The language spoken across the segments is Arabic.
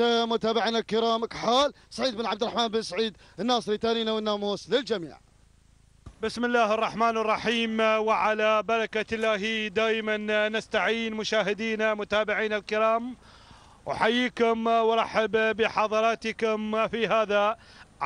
متابعنا الكرام كحال سعيد بن عبد الرحمن بن سعيد الناصري تارينا والناموس للجميع بسم الله الرحمن الرحيم وعلى بركة الله دائما نستعين مشاهدينا متابعينا الكرام أحييكم وأرحب بحضراتكم في هذا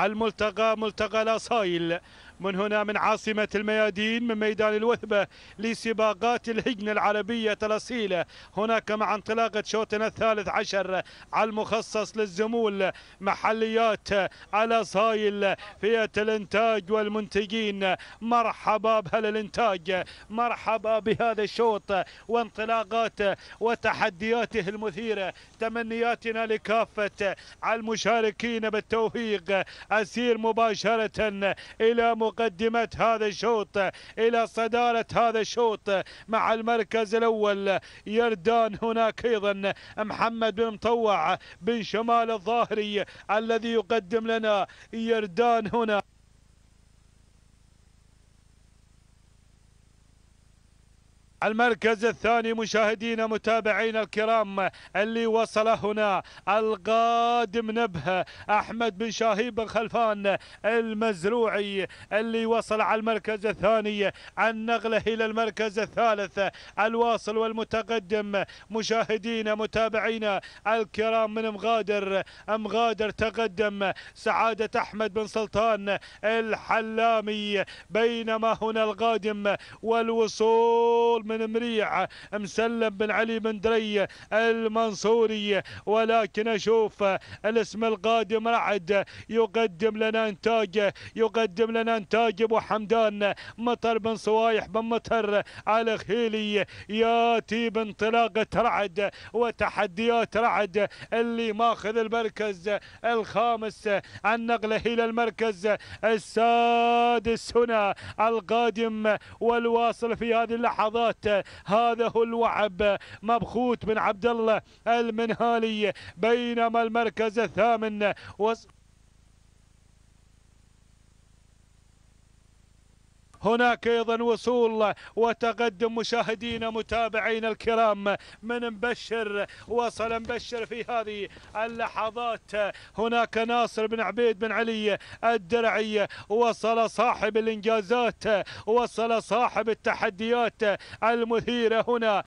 الملتقى ملتقى الأصايل من هنا من عاصمة الميادين من ميدان الوثبة لسباقات الهجنة العربية الأصيلة هناك مع انطلاقة شوطنا الثالث عشر على المخصص للزمول محليات الأصايل فئة الإنتاج والمنتجين مرحبا الانتاج مرحبا بهذا الشوط وانطلاقاته وتحدياته المثيرة تمنياتنا لكافة المشاركين بالتوفيق أسير مباشرة إلى مقدمة هذا الشوط إلى صدارة هذا الشوط مع المركز الأول يردان هناك أيضا محمد بن مطوع بن شمال الظاهري الذي يقدم لنا يردان هنا المركز الثاني مشاهدينا متابعينا الكرام اللي وصل هنا القادم نبه احمد بن شاهين بن خلفان المزروعي اللي وصل على المركز الثاني عن نقله الى المركز الثالث الواصل والمتقدم مشاهدينا متابعينا الكرام من مغادر مغادر تقدم سعاده احمد بن سلطان الحلامي بينما هنا القادم والوصول من مريع مسلم بن علي بن دري المنصوري ولكن أشوف الاسم القادم رعد يقدم لنا إنتاج يقدم لنا إنتاج أبو حمدان مطر بن صوايح بن مطر على خيلي ياتي بانطلاقة رعد وتحديات رعد اللي ماخذ المركز الخامس عن نقله إلى المركز السادس هنا القادم والواصل في هذه اللحظات هذا هو الوعب مبخوت بن عبد الله المنهالي بينما المركز الثامن وص... هناك أيضا وصول وتقدم مشاهدينا متابعينا الكرام من مبشر وصل مبشر في هذه اللحظات هناك ناصر بن عبيد بن علي الدرعي وصل صاحب الإنجازات وصل صاحب التحديات المثيرة هنا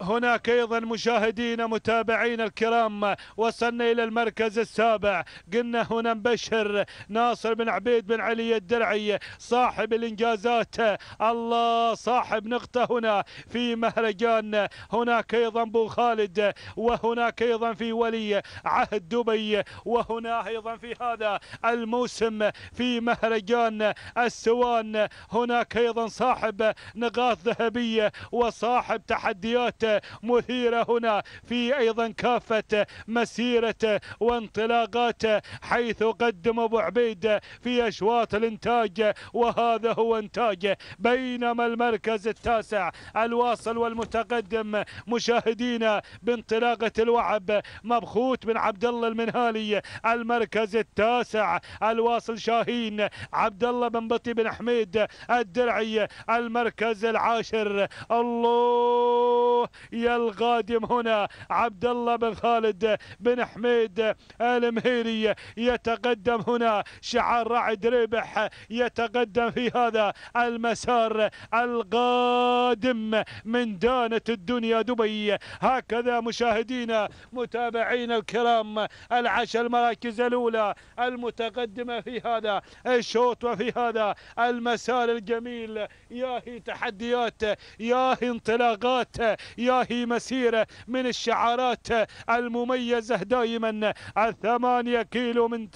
هناك ايضا مشاهدينا متابعينا الكرام وصلنا الى المركز السابع قلنا هنا مبشر ناصر بن عبيد بن علي الدرعي صاحب الانجازات الله صاحب نقطه هنا في مهرجان هناك ايضا بو خالد وهناك ايضا في ولي عهد دبي وهنا ايضا في هذا الموسم في مهرجان السوان هناك ايضا صاحب نقاط ذهبيه وصاحب تحديات مثيرة هنا في أيضا كافة مسيرة وانطلاقات حيث قدم أبو عبيد في أشواط الانتاج وهذا هو انتاج بينما المركز التاسع الواصل والمتقدم مشاهدينا بانطلاقة الوعب مبخوت بن عبد الله المنهالي المركز التاسع الواصل شاهين عبد الله بن بطي بن حميد الدرعي المركز العاشر الله يا القادم هنا عبد الله بن خالد بن حميد المهيري يتقدم هنا شعار رعد ربح يتقدم في هذا المسار القادم من دانة الدنيا دبي هكذا مشاهدينا متابعينا الكرام العشر المراكز الأولى المتقدمة في هذا الشوط وفي هذا المسار الجميل ياهي تحديات ياهي انطلاقات يا ياهي مسيرة من الشعارات المميزة دائما الثمانية كيلو من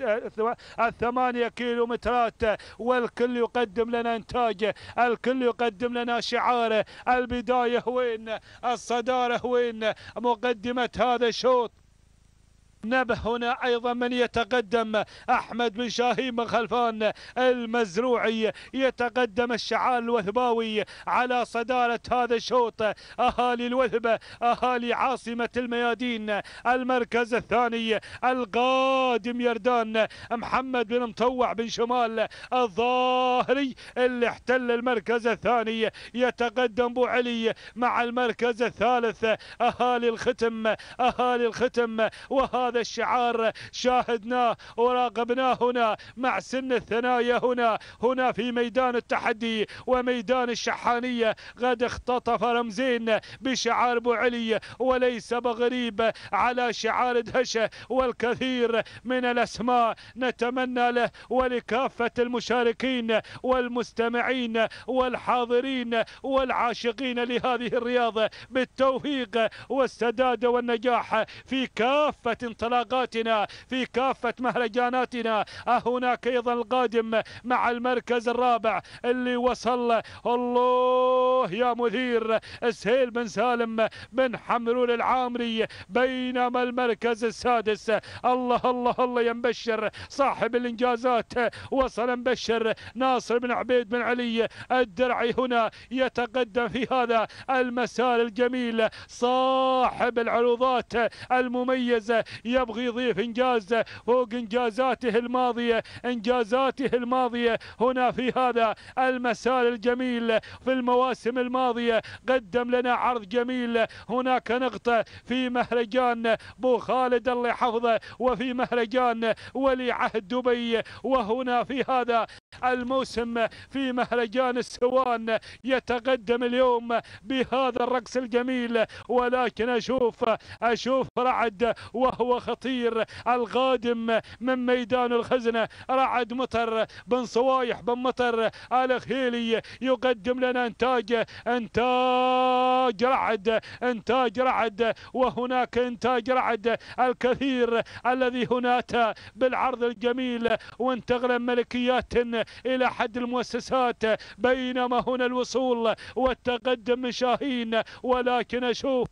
الثمانية كيلو مترات والكل يقدم لنا انتاج الكل يقدم لنا شعاره البداية وين الصدارة وين مقدمة هذا الشوط نبه هنا ايضا من يتقدم احمد بن شاهي من خلفان المزروعي يتقدم الشعال الوهباوي على صدارة هذا الشوط اهالي الوهبة اهالي عاصمة الميادين المركز الثاني القادم يردان محمد بن مطوع بن شمال الظاهري اللي احتل المركز الثاني يتقدم بو علي مع المركز الثالث اهالي الختم اهالي الختم وهذا هذا الشعار شاهدناه وراقبناه هنا مع سن الثنايا هنا هنا في ميدان التحدي وميدان الشحانية قد اختطف رمزين بشعار بوعلي وليس بغريب على شعار دهشة والكثير من الأسماء نتمنى له ولكافة المشاركين والمستمعين والحاضرين والعاشقين لهذه الرياضة بالتوفيق والسداد والنجاح في كافة انطلاقاتنا في كافة مهرجاناتنا هناك أيضا القادم مع المركز الرابع اللي وصل الله يا مثير سهيل بن سالم بن حمرون العامري بينما المركز السادس الله الله الله يا مبشر صاحب الإنجازات وصل مبشر ناصر بن عبيد بن علي الدرعي هنا يتقدم في هذا المسار الجميل صاحب العروضات المميزة يبغي يضيف إنجازه فوق إنجازاته الماضية إنجازاته الماضية هنا في هذا المسار الجميل في المواسم الماضية قدم لنا عرض جميل هناك نقطة في مهرجان بو خالد الله يحفظه وفي مهرجان ولي عهد دبي وهنا في هذا الموسم في مهرجان السوان يتقدم اليوم بهذا الرقص الجميل ولكن اشوف اشوف رعد وهو خطير القادم من ميدان الخزنه رعد مطر بن صوايح بن مطر الخيلي يقدم لنا انتاج انتاج رعد انتاج رعد وهناك انتاج رعد الكثير الذي هناك بالعرض الجميل وانتقل ملكيات إلى حد المؤسسات بينما هنا الوصول والتقدم من شاهين ولكن أشوف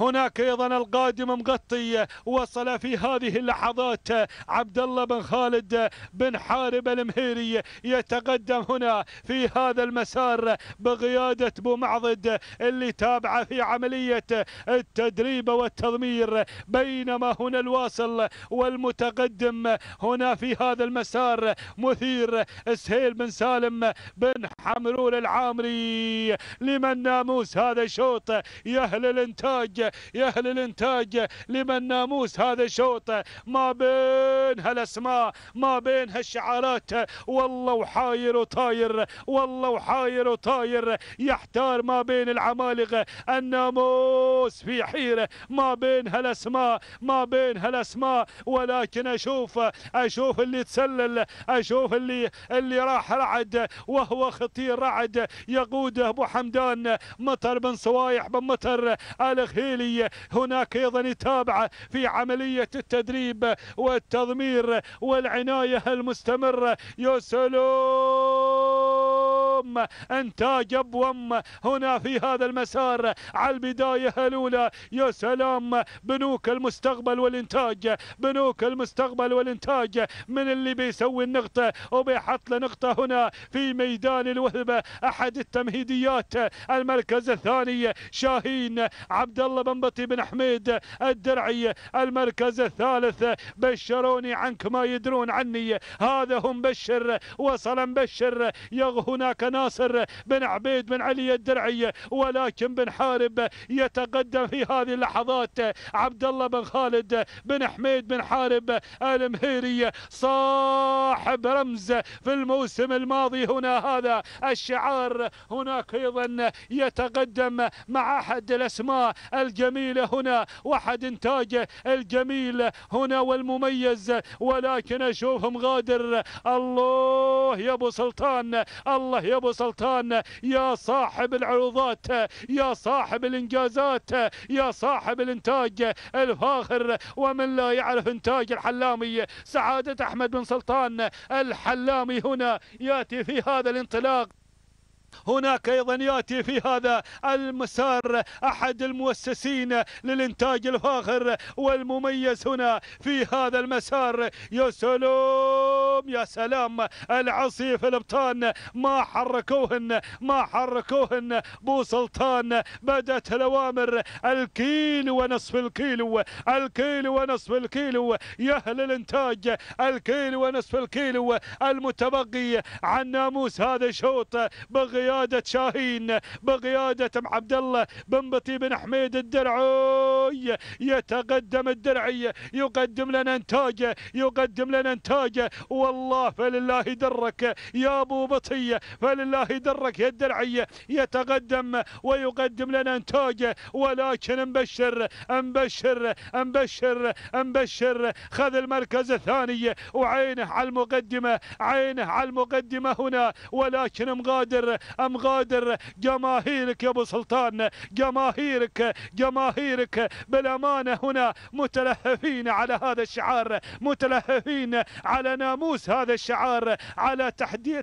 هناك ايضا القادم مغطي وصل في هذه اللحظات عبد الله بن خالد بن حارب المهيري يتقدم هنا في هذا المسار بقياده بو معضد اللي تابعه في عمليه التدريب والتضمير بينما هنا الواصل والمتقدم هنا في هذا المسار مثير سهيل بن سالم بن حمرول العامري لمن ناموس هذا الشوط يهل الانتاج يا اهل الانتاج لمن ناموس هذا الشوط ما بين هالاسماء ما بين هالشعارات والله وحاير وطاير والله وحاير وطاير يحتار ما بين العمالقه الناموس في حيره ما بين هالاسماء ما بين هالاسماء ولكن اشوف اشوف اللي تسلل اشوف اللي اللي راح رعد وهو خطير رعد يقوده ابو حمدان مطر بن صوايح بن مطر الخير الداخلية هناك أيضا يتابع في عملية التدريب والتضمير والعناية المستمرة يوسلو وأم انتاج وأم هنا في هذا المسار على البداية الأولى يا سلام بنوك المستقبل والإنتاج بنوك المستقبل والإنتاج من اللي بيسوي النقطة وبيحط له نقطة هنا في ميدان الوهبة أحد التمهيديات المركز الثاني شاهين عبد الله بن بطي بن حميد الدرعي المركز الثالث بشروني عنك ما يدرون عني هذا هم بشر وصل مبشر يغ هناك ناس ناصر بن عبيد بن علي الدرعي ولكن بن حارب يتقدم في هذه اللحظات عبد الله بن خالد بن حميد بن حارب المهيري صاحب رمز في الموسم الماضي هنا هذا الشعار هناك ايضا يتقدم مع احد الاسماء الجميله هنا واحد انتاجه الجميل هنا والمميز ولكن اشوفهم غادر الله يا ابو سلطان الله يا ابو سلطان يا صاحب العروضات يا صاحب الإنجازات يا صاحب الإنتاج الفاخر ومن لا يعرف إنتاج الحلامي سعادة أحمد بن سلطان الحلامي هنا يأتي في هذا الانطلاق هناك ايضا ياتي في هذا المسار احد المؤسسين للانتاج الفاخر والمميز هنا في هذا المسار يا سلام اليوم يا سلام العصي في الابطان ما حركوهن ما حركوهن بو سلطان بدت الاوامر الكيلو ونصف الكيلو الكيلو ونصف الكيلو يا اهل الانتاج الكيلو ونصف الكيلو المتبقي عن ناموس هذا الشوط بقياده شاهين بقياده ام عبد الله بن بطي بن حميد الدرعي يتقدم الدرعي يقدم لنا انتاجه يقدم لنا انتاجه و والله فلله درك يا ابو بطيه فلله درك يا الدرعيه يتقدم ويقدم لنا انتاجه ولكن مبشر مبشر مبشر مبشر خذ المركز الثاني وعينه على المقدمه عينه على المقدمه هنا ولكن مغادر مغادر جماهيرك يا ابو سلطان جماهيرك جماهيرك بالامانه هنا متلهفين على هذا الشعار متلهفين على ناموس يفوز هذا الشعار على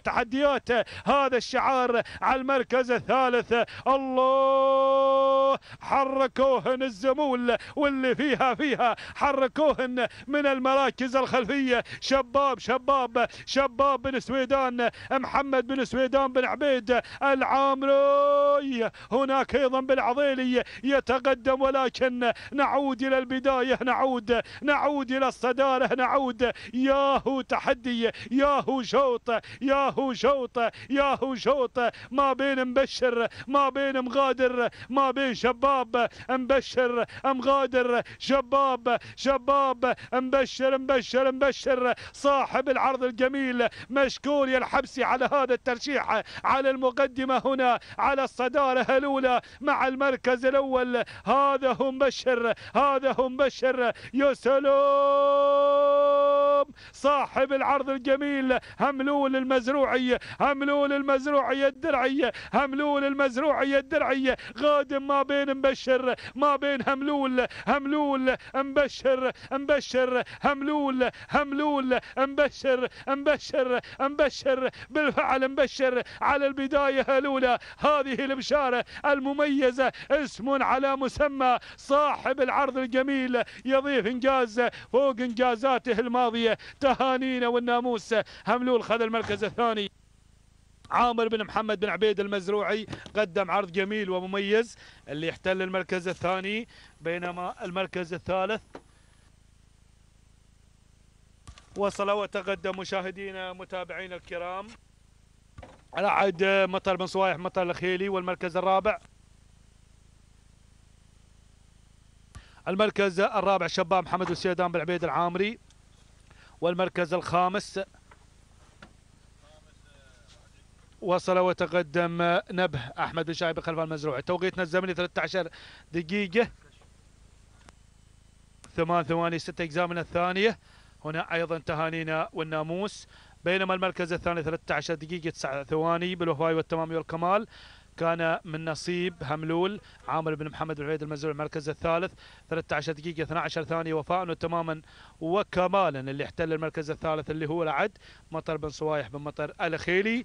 تحديات هذا الشعار على المركز الثالث الله حركوهن الزمول واللي فيها فيها حركوهن من المراكز الخلفية شباب شباب شباب بن سويدان محمد بن سويدان بن عبيد العامري هناك أيضا بالعضيلي يتقدم ولكن نعود إلى البداية نعود نعود إلى الصدارة نعود ياهو تحدي الودية ياهو جوطة ياهو جوطة ياهو جوطة ما بين مبشر ما بين مغادر ما بين شباب مبشر مغادر شباب شباب مبشر مبشر مبشر صاحب العرض الجميل مشكور يا الحبسي على هذا الترشيح على المقدمة هنا على الصدارة الأولى مع المركز الأول هذا هو مبشر هذا هو مبشر يسلو اليوم صاحب العرض الجميل هملول المزروعي هملول المزروعي الدرعي هملول المزروعي الدرعي غادم ما بين مبشر ما بين هملول هملول مبشر مبشر هملول هملول مبشر مبشر مبشر بالفعل مبشر على البداية الأولى هذه البشارة المميزة اسم على مسمى صاحب العرض الجميل يضيف إنجاز فوق إنجازاته الماضية تهانينا والناموس هملول خذ المركز الثاني عامر بن محمد بن عبيد المزروعي قدم عرض جميل ومميز اللي احتل المركز الثاني بينما المركز الثالث وصل وتقدم مشاهدينا متابعينا الكرام على عد مطر بن صوايح مطر الخيلي والمركز الرابع المركز الرابع شباب محمد السيدان بن عبيد العامري والمركز الخامس وصل وتقدم نبه أحمد الشايب خلف المزروع توقيتنا الزمني 13 دقيقة ثمان ثواني ستة أجزاء من الثانية هنا أيضا تهانينا والناموس بينما المركز الثاني 13 دقيقة 9 ثواني بالوفاء والتمام والكمال كان من نصيب هملول عامر بن محمد بن عبيد المزروع المركز الثالث 13 دقيقة 12 ثانية وفاء تماما وكمالا اللي احتل المركز الثالث اللي هو العد مطر بن صوايح بن مطر الخيلي